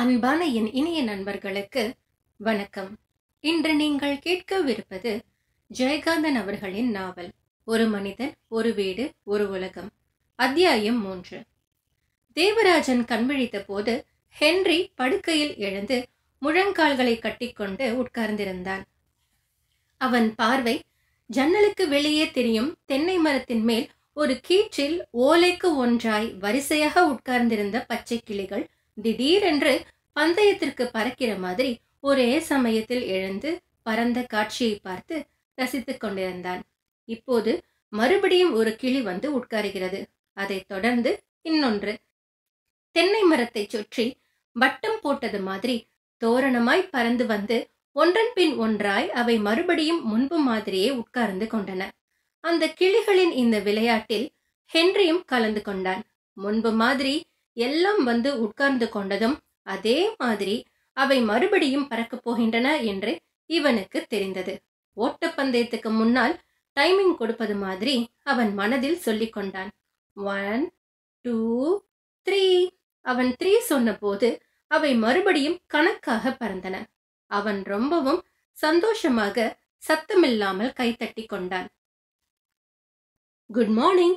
அன்பான என் இனிய நண்பர்களுக்கு வணக்கம் இன்று நீங்கள் கேட்கவிருப்பது ஜெயகாந்தன் அவர்களின் நாவல் ஒரு மனிதன் ஒரு வீடு ஒரு உலகம் அத்தியாயம் மூன்று தேவராஜன் கண்விழித்த போது ஹென்றி படுக்கையில் எழுந்து முழங்கால்களை கட்டிக்கொண்டு உட்கார்ந்திருந்தான் அவன் பார்வை ஜன்னலுக்கு வெளியே தெரியும் தென்னை மரத்தின் மேல் ஒரு கீற்றில் ஓலைக்கு ஒன்றாய் வரிசையாக உட்கார்ந்திருந்த பச்சை கிளிகள் திடீரென்று பந்தயத்திற்கு பறக்கிற மாதிரி ஒரே சமயத்தில் எழுந்து பறந்த காட்சியை பார்த்து ரசித்துக் கொண்டிருந்தான் இப்போது மறுபடியும் ஒரு கிளி வந்து உட்காருகிறது அதைத் தொடர்ந்து இன்னொன்று தென்னை மரத்தை சுற்றி வட்டம் போட்டது மாதிரி தோரணமாய் பறந்து வந்து ஒன்றன் பின் ஒன்றாய் அவை மறுபடியும் முன்பு மாதிரியே உட்கார்ந்து கொண்டன அந்த கிளிகளின் இந்த விளையாட்டில் ஹென்ரியும் கலந்து கொண்டான் முன்பு மாதிரி எல்லாம் வந்து உட்கார்ந்து கொண்டதும் அதே மாதிரி அவை மறுபடியும் பறக்கப் போகின்றன என்று இவனுக்கு தெரிந்தது ஓட்டப்பந்தயத்துக்கு முன்னால் டைமிங் கொடுப்பது மாதிரி அவன் மனதில் சொல்லி கொண்டான் ஒன் டூ த்ரீ அவன் த்ரீ சொன்னபோது அவை மறுபடியும் கணக்காக பறந்தன அவன் ரொம்பவும் சந்தோஷமாக சத்தமில்லாமல் கைத்தட்டி கொண்டான் குட் மார்னிங்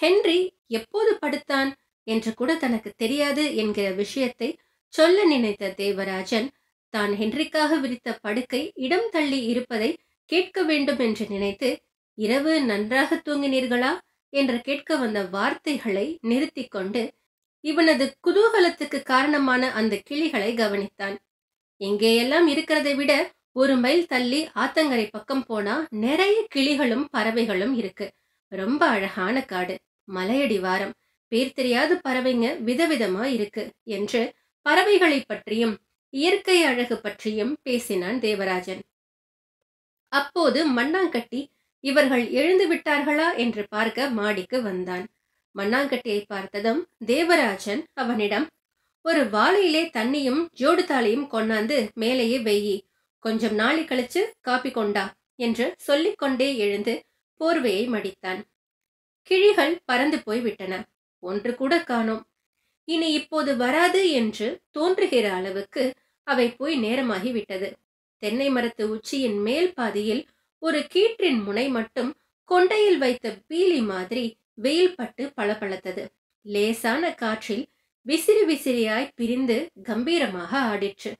ஹென்றி எப்போது படுத்தான் என்று கூட தனக்கு தெரியாது என்கிற விஷயத்தை சொல்ல நினைத்த தேவராஜன் தான் ஹென்றிக்காக விரித்த படுக்கை இடம் தள்ளி இருப்பதை கேட்க வேண்டும் என்று நினைத்து இரவு நன்றாக தூங்கினீர்களா என்று கேட்க வந்த வார்த்தைகளை நிறுத்தி கொண்டு இவனது குதூகலத்துக்கு காரணமான அந்த கிளிகளை கவனித்தான் எங்கேயெல்லாம் இருக்கிறதை விட ஒரு மைல் தள்ளி ஆத்தங்கரை பக்கம் போனா நிறைய கிளிகளும் பறவைகளும் இருக்கு ரொம்ப அழகான காடு மலையடி வாரம் பேர் தெரியாத பறவைங்க விதவிதமா இருக்கு என்று பறவைகளை பற்றியும் இயற்கை அழகு பற்றியும் பேசினான் தேவராஜன் அப்போது மண்ணாங்கட்டி இவர்கள் எழுந்து விட்டார்களா என்று பார்க்க மாடிக்கு வந்தான் மண்ணாங்கட்டியை பார்த்ததும் தேவராஜன் அவனிடம் ஒரு வாளியிலே தண்ணியும் ஜோடுதாளியும் கொண்டாந்து மேலேயே வெய்யி கொஞ்சம் நாளை கழிச்சு காப்பி கொண்டா என்று சொல்லிக்கொண்டே எழுந்து போர்வையை மடித்தான் கிழிகள் பறந்து போய் விட்டன ஒன்று கூட காணோம் இனி இப்போது வராது என்று தோன்றுகிற அளவுக்கு அவை போய் நேரமாகிவிட்டது தென்னை மரத்து உச்சியின் மேல் பாதியில் ஒரு கீற்றின் முனை மட்டும் கொண்டையில் வைத்த பீலி மாதிரி வெயில் பட்டு பளபளத்தது லேசான காற்றில் விசிறி விசிறியாய் பிரிந்து கம்பீரமாக ஆடிற்று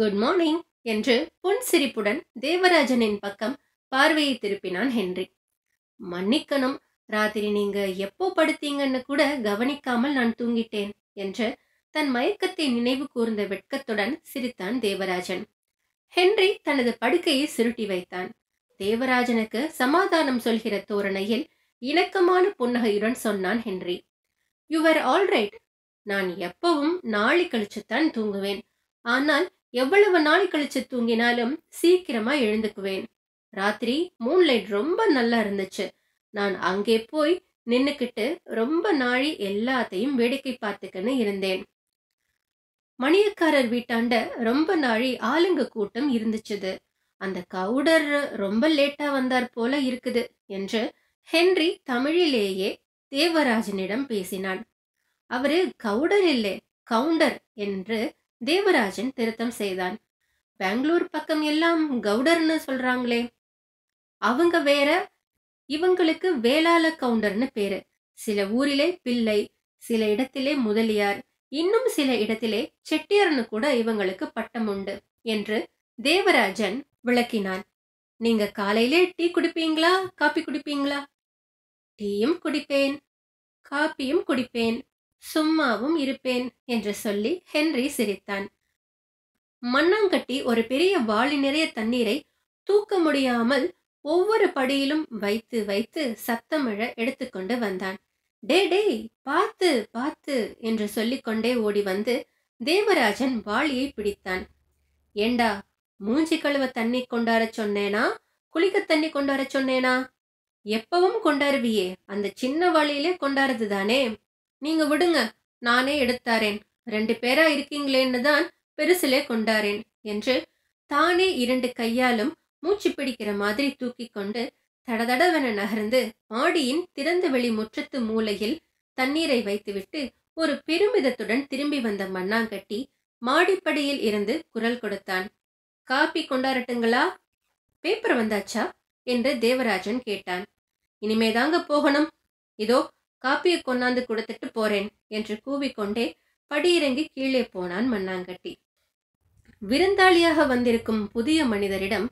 குட் மார்னிங் என்று பொன் சிரிப்புடன் தேவராஜனின் பக்கம் பார்வையை திருப்பினான் ஹென்றி மன்னிக்கணும் ராத்திரி நீங்க எப்போ படுத்தீங்கன்னு கூட கவனிக்காமல் நான் தூங்கிட்டேன் என்று தன் மயக்கத்தை நினைவு கூர்ந்த வெட்கத்துடன் சிரித்தான் தேவராஜன் ஹென்றி தனது படுக்கையை சுருட்டி வைத்தான் தேவராஜனுக்கு சமாதானம் சொல்கிற தோரணையில் இணக்கமான புன்னகையுடன் சொன்னான் ஹென்றி யுவர் ஆல்ரைட் நான் எப்பவும் நாளை கழிச்சுத்தான் தூங்குவேன் ஆனால் எவ்வளவு நாள் கழிச்சு தூங்கினாலும் சீக்கிரமா எழுந்துக்குவேன் ராத்திரி மூன்லைட் ரொம்ப நல்லா இருந்துச்சு நான் அங்கே போய் நின்னுக்கிட்டு ரொம்ப நாழி எல்லாத்தையும் வேடிக்கை பார்த்துக்கின்னு இருந்தேன் மணியக்காரர் வீட்டாண்ட ரொம்ப நாழி ஆளுங்க கூட்டம் இருந்துச்சுது அந்த கவுடர் ரொம்ப லேட்டா வந்தார் போல இருக்குது என்று ஹென்றி தமிழிலேயே தேவராஜனிடம் பேசினான் அவரு கவுடர் இல்லை கவுண்டர் என்று தேவராஜன் திருத்தம் செய்தான் பெங்களூர் பக்கம் எல்லாம் கவுடர்னு சொல்றாங்களே அவங்க வேற இவங்களுக்கு வேளாள கவுண்டர்னு பேரு சில ஊரிலே பிள்ளை சில இடத்திலே முதலியார் இன்னும் சில இடத்திலே செட்டியார்னு கூட இவங்களுக்கு பட்டம் உண்டு என்று தேவராஜன் விளக்கினான் நீங்க காலையிலே டீ குடிப்பீங்களா காப்பி குடிப்பீங்களா டீயும் குடிப்பேன் காப்பியும் குடிப்பேன் சும்மாவும் இருப்பேன் என்று சொல்லி ஹென்றி சிரித்தான் மண்ணாங்கட்டி ஒரு பெரிய வாளி நிறைய தண்ணீரை தூக்க முடியாமல் ஒவ்வொரு படியிலும் வைத்து வைத்து சத்தமிழ எடுத்துக்கொண்டு வந்தான் டே டே பார்த்து பார்த்து என்று சொல்லிக்கொண்டே ஓடி வந்து தேவராஜன் வாளியை பிடித்தான் ஏண்டா மூஞ்சி கழுவ தண்ணி கொண்டார சொன்னேனா குளிக்க தண்ணி கொண்டார சொன்னேனா எப்பவும் கொண்டாருவியே அந்த சின்ன வாளியிலே கொண்டாருது தானே நீங்க விடுங்க நானே எடுத்தாரேன் ரெண்டு பேரா இருக்கீங்களேன்னு தான் பெருசிலே கொண்டாரேன் என்று தானே இரண்டு கையாலும் மூச்சு பிடிக்கிற மாதிரி தூக்கி கொண்டு தடதடவென நகர்ந்து ஆடியின் திறந்த வெளி முற்றத்து மூலையில் தண்ணீரை வைத்துவிட்டு ஒரு பெருமிதத்துடன் திரும்பி வந்த மண்ணாங்கட்டி மாடிப்படியில் இருந்து குரல் கொடுத்தான் காப்பி கொண்டாரட்டுங்களா பேப்பர் வந்தாச்சா என்று தேவராஜன் கேட்டான் இனிமேதாங்க போகணும் இதோ காப்பியை கொண்டாந்து கொடுத்துட்டு போறேன் என்று கூவிக்கொண்டே படியிறங்கி கீழே போனான் மண்ணாங்கட்டி விருந்தாளியாக வந்திருக்கும் புதிய மனிதரிடம்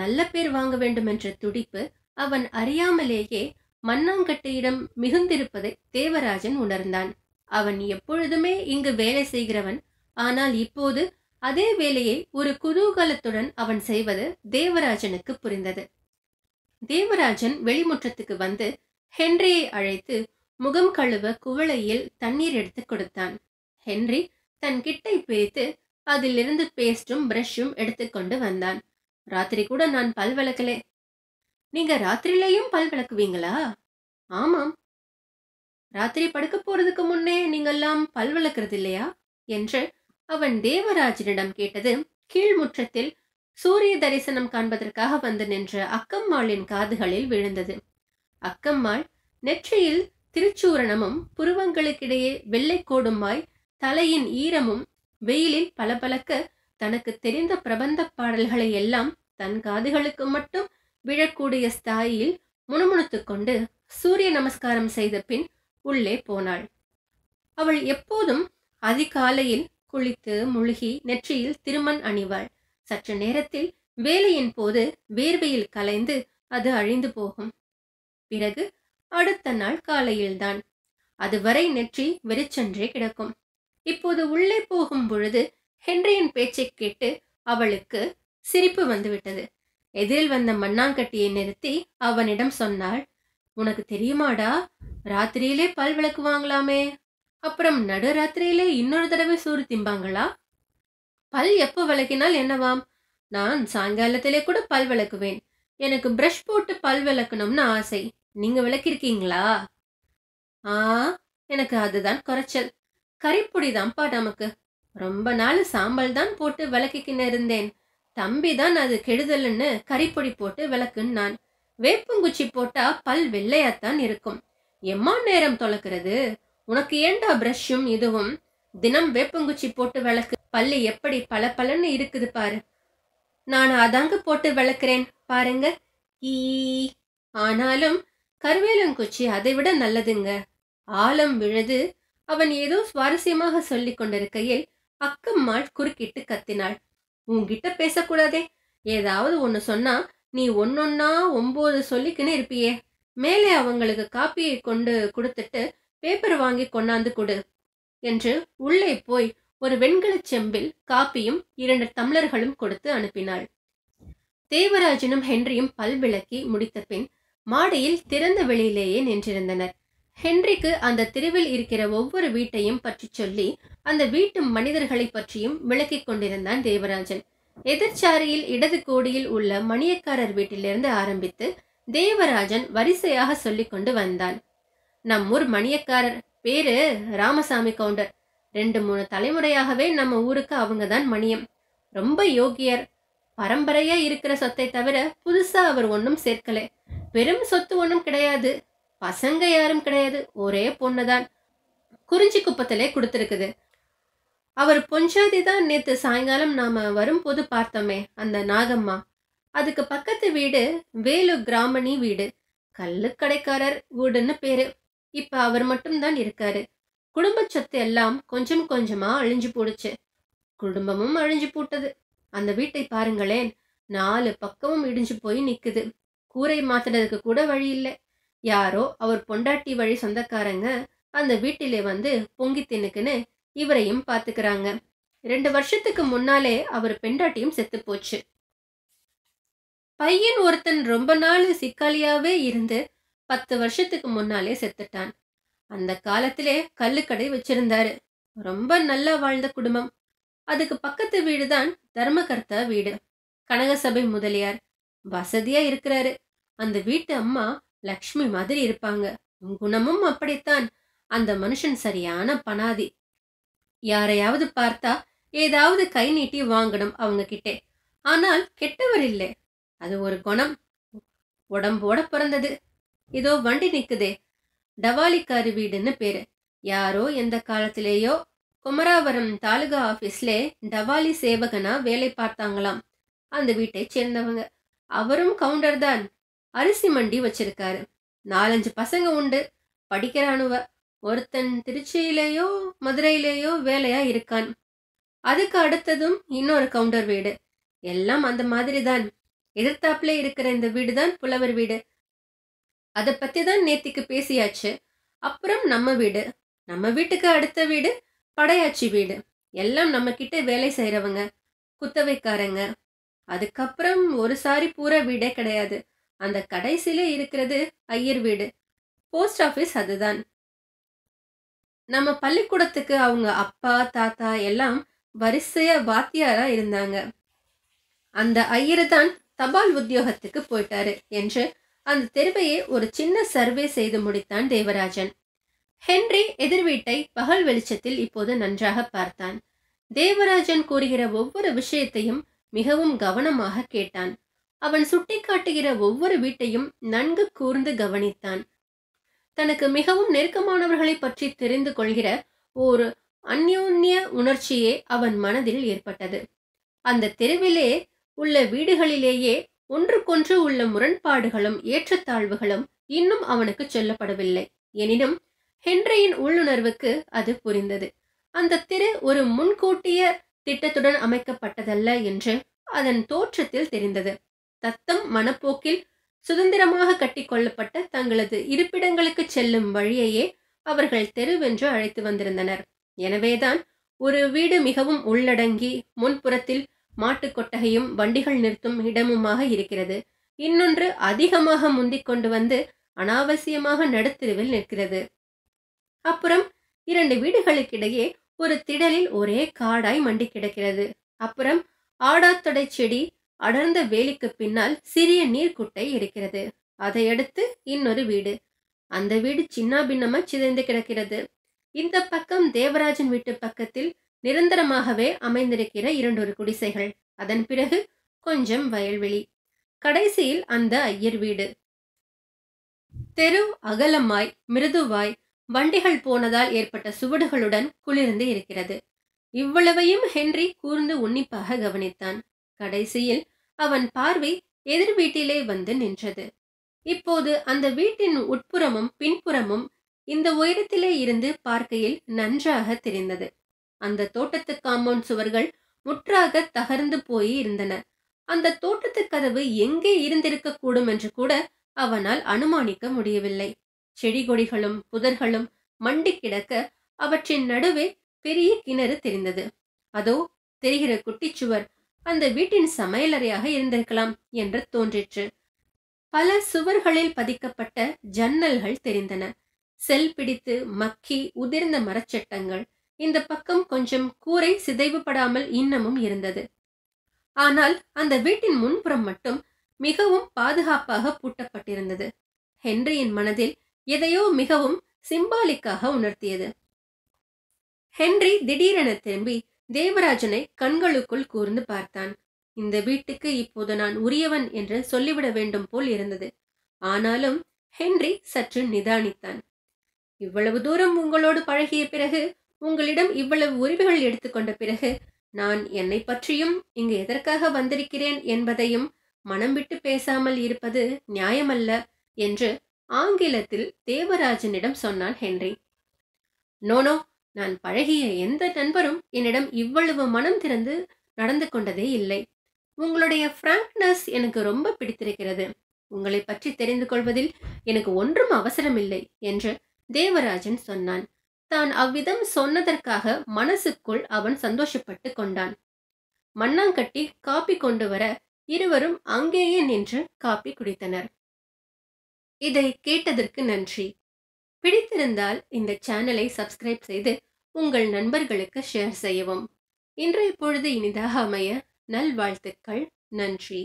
நல்ல பேர் வாங்க வேண்டும் என்ற துடிப்பு அவன் அறியாமலேயே மண்ணாங்கட்டையிடம் மிகுந்திருப்பதை தேவராஜன் உணர்ந்தான் அவன் எப்பொழுதுமே இங்கு வேலை செய்கிறவன் ஆனால் இப்போது அதே வேலையை ஒரு குதூகலத்துடன் அவன் செய்வது தேவராஜனுக்கு புரிந்தது தேவராஜன் வெளிமுற்றத்துக்கு வந்து ஹென்ரியை அழைத்து முகம் கழுவ குவளையில் தண்ணீர் எடுத்து கொடுத்தான் ஹென்றி தன் கிட்டை பிரித்து அதிலிருந்து பேஸ்டும் பிரஷும் எடுத்துக்கொண்டு வந்தான் ராத்திரி கூட நான் பல் விளக்கலே நீங்க ராத்திரிலையும் பல் விளக்குவீங்களா ஆமாம் ராத்திரி படுக்க போறதுக்கு முன்னே நீங்கெல்லாம் பல் விளக்குறது இல்லையா என்று அவன் தேவராஜனிடம் கேட்டது கீழ்முற்றத்தில் சூரிய தரிசனம் காண்பதற்காக வந்து நின்ற அக்கம்மாளின் காதுகளில் விழுந்தது அக்கம்மாள் நெற்றியில் திருச்சூரணமும் புருவங்களுக்கிடையே வெள்ளைக்கோடுமாய் தலையின் ஈரமும் வெயிலில் பளபளக்க தனக்கு தெரிந்த பிரபந்த பாடல்களை எல்லாம் தன் காதுகளுக்கு மட்டும் விழக்கூடிய ஸ்தாயில் முணுமுணுத்து கொண்டு சூரிய நமஸ்காரம் செய்த பின் உள்ளே போனாள் அவள் எப்போதும் அதிகாலையில் குளித்து முழுகி நெற்றியில் திருமண் அணிவாள் சற்று நேரத்தில் வேலையின் போது வேர்வையில் கலைந்து அது அழிந்து போகும் பிறகு அடுத்த நாள் காலையில்தான் அதுவரை நெற்றி வெறிச்சென்றே கிடக்கும் இப்போது உள்ளே போகும் பொழுது ஹென்ரியின் பேச்சை கேட்டு அவளுக்கு சிரிப்பு வந்துவிட்டது எதிரில் வந்த மண்ணாங்கட்டியை நிறுத்தி அவனிடம் சொன்னாள் உனக்கு தெரியுமாடா ராத்திரியிலே பல் விளக்குவாங்களாமே அப்புறம் நடு ராத்திரியிலே இன்னொரு தடவை சூறு திம்பாங்களா பல் எப்போ விளக்கினால் என்னவாம் நான் சாயங்காலத்திலே கூட பல் விளக்குவேன் எனக்கு ப்ரஷ் போட்டு பல் விளக்கணும்னு ஆசை நீங்க விளக்கிருக்கீங்களா ஆ எனக்கு அதுதான் குறைச்சல் கறிப்பொடி தான்ப்பா நமக்கு ரொம்ப நாள் சாம்பல் தான் போட்டு விளக்கிக்கின்னு இருந்தேன் தம்பி தான் அது கெடுதல்னு கறிப்பொடி போட்டு விளக்குன்னு நான் வேப்பங்குச்சி போட்டா பல் வெள்ளையாத்தான் இருக்கும் எம்மா நேரம் தொலைக்கிறது உனக்கு ஏண்டா பிரஷ்ஷும் இதுவும் தினம் வேப்பங்குச்சி போட்டு விளக்கு பல்லு எப்படி பல பலன்னு இருக்குது பாரு நான் அதாங்க போட்டு விளக்குறேன் பாருங்க ஈ ஆனாலும் கருவேலங்குச்சி அதை விட நல்லதுங்க ஆழம் விழுது அவன் ஏதோ சுவாரஸ்யமாக சொல்லிக் கொண்டிருக்கையில் அக்கம்மாள் குறுக்கிட்டு கத்தினாள் உன்கிட்ட பேசக்கூடாதே ஏதாவது ஒன்று சொன்னா நீ ஒன்னொன்னா ஒன்போது சொல்லிக்கினு இருப்பியே மேலே அவங்களுக்கு காப்பியை கொண்டு கொடுத்துட்டு பேப்பர் வாங்கி கொண்டாந்து கொடு என்று உள்ளே போய் ஒரு வெண்கலச் செம்பில் காப்பியும் இரண்டு தமிழர்களும் கொடுத்து அனுப்பினாள் தேவராஜனும் ஹென்ரியும் பல் விளக்கி முடித்த பின் மாடியில் திறந்த வெளியிலேயே நின்றிருந்தனர் ஹென்ரிக்கு அந்த தெருவில் இருக்கிற ஒவ்வொரு வீட்டையும் பற்றி சொல்லி அந்த வீட்டு மனிதர்களை பற்றியும் விளக்கிக் கொண்டிருந்தான் தேவராஜன் எதிர்ச்சாரியில் இடது கோடியில் உள்ள மணியக்காரர் வீட்டிலிருந்து ஆரம்பித்து தேவராஜன் வரிசையாக சொல்லிக் கொண்டு வந்தான் நம் ஊர் மணியக்காரர் பேரு ராமசாமி கவுண்டர் ரெண்டு மூணு தலைமுறையாகவே நம்ம ஊருக்கு அவங்க தான் மணியம் ரொம்ப யோகியர் பரம்பரையா இருக்கிற சொத்தை தவிர புதுசா அவர் ஒன்றும் சேர்க்கல பெரும் சொத்து ஒன்றும் கிடையாது பசங்க யாரும் கிடையாது ஒரே பொண்ணுதான் குறிஞ்சி குப்பத்திலே கொடுத்துருக்குது அவர் பொஞ்சாதி தான் நேற்று சாயங்காலம் நாம் வரும்போது பார்த்தோமே அந்த நாகம்மா அதுக்கு பக்கத்து வீடு வேலு கிராமணி வீடு கல்லு கடைக்காரர் வீடுன்னு பேரு இப்ப அவர் மட்டும்தான் இருக்காரு குடும்ப சொத்து எல்லாம் கொஞ்சம் கொஞ்சமா அழிஞ்சு போடுச்சு குடும்பமும் அழிஞ்சு போட்டது அந்த வீட்டை பாருங்களேன் நாலு பக்கமும் இடிஞ்சு போய் நிக்குது கூரை மாத்தினதுக்கு கூட வழி இல்லை யாரோ அவர் பொண்டாட்டி வழி சொந்தக்காரங்க அந்த வீட்டிலே வந்து பொங்கி தின்னுக்குன்னு இவரையும் பாத்துக்கிறாங்க ரெண்டு வருஷத்துக்கு முன்னாலே அவர் பெண்டாட்டியும் செத்து போச்சு பையன் ஒருத்தன் ரொம்ப நாள் சிக்காலியாவே இருந்து பத்து வருஷத்துக்கு முன்னாலே செத்துட்டான் அந்த காலத்திலே கல்லுக்கடை வச்சிருந்தாரு ரொம்ப நல்லா வாழ்ந்த குடும்பம் அதுக்கு பக்கத்து வீடு தான் தர்மகர்த்தா வீடு கனகசபை முதலியார் வசதியா இருக்கிறாரு அந்த வீட்டு அம்மா லக்ஷ்மி மாதிரி இருப்பாங்க குணமும் அப்படித்தான் அந்த மனுஷன் சரியான பணாதி யாரையாவது பார்த்தா ஏதாவது கை நீட்டி வாங்கணும் அவங்க கிட்டே ஆனால் கெட்டவர் இல்லை அது ஒரு குணம் உடம்போட பிறந்தது ஏதோ வண்டி நிக்குதே டவாலிக்காரு வீடுன்னு பேரு யாரோ எந்த காலத்திலேயோ குமராவரம் தாலுகா ஆபீஸ்ல டவாலி சேவகனா வேலை பார்த்தாங்களாம் அந்த வீட்டை சேர்ந்தவங்க அவரும் கவுண்டர் தான் அரிசி மண்டி வச்சிருக்காரு நாலஞ்சு பசங்க உண்டு படிக்கிறானுவ ஒருத்தன் திருச்சியிலேயோ மதுரையிலேயோ வேலையா இருக்கான் அதுக்கு அடுத்ததும் இன்னொரு கவுண்டர் வீடு எல்லாம் அந்த மாதிரி தான் எதிர்த்தாப்புல இருக்கிற இந்த வீடு தான் புலவர் வீடு அதை பத்தி தான் நேத்திக்கு பேசியாச்சு அப்புறம் நம்ம வீடு நம்ம வீட்டுக்கு அடுத்த வீடு படையாச்சி வீடு எல்லாம் நம்ம கிட்ட வேலை செய்யறவங்க குத்தவைக்காரங்க அதுக்கப்புறம் ஒரு சாரி பூரா வீடே கிடையாது அந்த கடைசியில இருக்கிறது ஐயர் வீடு போஸ்ட் ஆஃபீஸ் அதுதான் நம்ம பள்ளிக்கூடத்துக்கு அவங்க அப்பா தாத்தா எல்லாம் வரிசைய வாத்தியாரா இருந்தாங்க அந்த ஐயர் தான் தபால் உத்தியோகத்துக்கு போயிட்டாரு என்று அந்த தெருவையே ஒரு சின்ன சர்வே செய்து முடித்தான் தேவராஜன் ஹென்றி எதிர் வீட்டை பகல் வெளிச்சத்தில் இப்போது நன்றாக பார்த்தான் தேவராஜன் கூறுகிற ஒவ்வொரு விஷயத்தையும் மிகவும் கவனமாக கேட்டான் அவன் சுட்டிக்காட்டுகிற ஒவ்வொரு வீட்டையும் நன்கு கூர்ந்து கவனித்தான் தனக்கு மிகவும் நெருக்கமானவர்களை பற்றி தெரிந்து கொள்கிற ஒரு அந்யோன்ய உணர்ச்சியே அவன் மனதில் ஏற்பட்டது அந்த தெருவிலே உள்ள வீடுகளிலேயே ஒன்றுக்கொன்று உள்ள முரண்பாடுகளும் ஏற்றத்தாழ்வுகளும் இன்னும் அவனுக்கு சொல்லப்படவில்லை எனினும் ஹென்ரியின் உள்ளுணர்வுக்கு அது புரிந்தது அந்த திரு ஒரு முன்கூட்டிய திட்டத்துடன் அமைக்கப்பட்டதல்ல என்று அதன் தோற்றத்தில் தெரிந்தது தத்தம் மனப்போக்கில் சுதந்திரமாக கட்டிக்கொள்ளப்பட்ட தங்களது இருப்பிடங்களுக்கு செல்லும் வழியையே அவர்கள் தெருவென்று அழைத்து வந்திருந்தனர் எனவேதான் ஒரு வீடு மிகவும் உள்ளடங்கி முன்புறத்தில் மாட்டு கொட்டகையும் வண்டிகள் நிறுத்தும் இடமுமாக இருக்கிறது இன்னொன்று அதிகமாக முந்திக் கொண்டு வந்து அனாவசியமாக நடுத்தெருவில் நிற்கிறது அப்புறம் இரண்டு வீடுகளுக்கிடையே ஒரு திடலில் ஒரே காடாய் மண்டி கிடக்கிறது அப்புறம் ஆடாத்தொடை செடி அடர்ந்த வேலிக்கு பின்னால் சிறிய நீர்க்குட்டை இருக்கிறது அதையடுத்து இன்னொரு வீடு அந்த வீடு சின்ன பின்னமா சிதைந்து கிடக்கிறது இந்த பக்கம் தேவராஜன் வீட்டு பக்கத்தில் நிரந்தரமாகவே அமைந்திருக்கிற இரண்டொரு குடிசைகள் அதன் பிறகு கொஞ்சம் வயல்வெளி கடைசியில் அந்த ஐயர் வீடு தெரு அகலமாய் மிருதுவாய் வண்டிகள் போனதால் ஏற்பட்ட சுவடுகளுடன் குளிர்ந்து இருக்கிறது இவ்வளவையும் ஹென்றி கூர்ந்து உன்னிப்பாக கவனித்தான் கடைசியில் அவன் பார்வை எதிர் வீட்டிலே வந்து நின்றது இப்போது அந்த வீட்டின் உட்புறமும் பின்புறமும் இந்த உயரத்திலே இருந்து பார்க்கையில் நன்றாக தெரிந்தது அந்த தோட்டத்து காம்பவுண்ட் சுவர்கள் முற்றாக தகர்ந்து போய் இருந்தன அந்த தோட்டத்து கதவு எங்கே இருந்திருக்க கூடும் என்று கூட அவனால் அனுமானிக்க முடியவில்லை செடி கொடிகளும் புதர்களும் மண்டி கிடக்க அவற்றின் நடுவே பெரிய கிணறு தெரிந்தது அதோ தெரிகிற குட்டிச்சுவர் அந்த வீட்டின் சமையலறையாக இருந்திருக்கலாம் என்று தோன்றிற்று பல சுவர்களில் பதிக்கப்பட்ட ஜன்னல்கள் தெரிந்தன செல் பிடித்து மக்கி உதிர்ந்த மரச்சட்டங்கள் இந்த பக்கம் கொஞ்சம் கூரை சிதைவுபடாமல் இன்னமும் இருந்தது ஆனால் அந்த வீட்டின் முன்புறம் மட்டும் மிகவும் பாதுகாப்பாக பூட்டப்பட்டிருந்தது ஹென்ரியின் மனதில் எதையோ மிகவும் சிம்பாலிக்காக உணர்த்தியது ஹென்றி திடீரென திரும்பி தேவராஜனை கண்களுக்குள் கூர்ந்து பார்த்தான் இந்த வீட்டுக்கு இப்போது நான் உரியவன் என்று சொல்லிவிட வேண்டும் போல் இருந்தது ஆனாலும் ஹென்றி சற்று நிதானித்தான் இவ்வளவு தூரம் உங்களோடு பழகிய பிறகு உங்களிடம் இவ்வளவு உரிமைகள் எடுத்துக்கொண்ட பிறகு நான் என்னை பற்றியும் இங்கு எதற்காக வந்திருக்கிறேன் என்பதையும் மனம் விட்டு பேசாமல் இருப்பது நியாயமல்ல என்று ஆங்கிலத்தில் தேவராஜனிடம் சொன்னான் ஹென்றி நோனோ நான் பழகிய எந்த நண்பரும் என்னிடம் இவ்வளவு மனம் திறந்து நடந்து கொண்டதே இல்லை உங்களுடைய ஃப்ராங்க்னஸ் எனக்கு ரொம்ப பிடித்திருக்கிறது உங்களை பற்றி தெரிந்து கொள்வதில் எனக்கு ஒன்றும் அவசரமில்லை என்று தேவராஜன் சொன்னான் தான் அவ்விதம் சொன்னதற்காக மனசுக்குள் அவன் சந்தோஷப்பட்டு கொண்டான் மண்ணாங்கட்டி காப்பி கொண்டு வர இருவரும் அங்கேயே நின்று காப்பி குடித்தனர் இதை கேட்டதற்கு நன்றி பிடித்திருந்தால் இந்த சேனலை சப்ஸ்கிரைப் செய்து உங்கள் நண்பர்களுக்கு ஷேர் செய்யவும் இன்றைய பொழுது இனிதாக அமைய நல்வாழ்த்துக்கள் நன்றி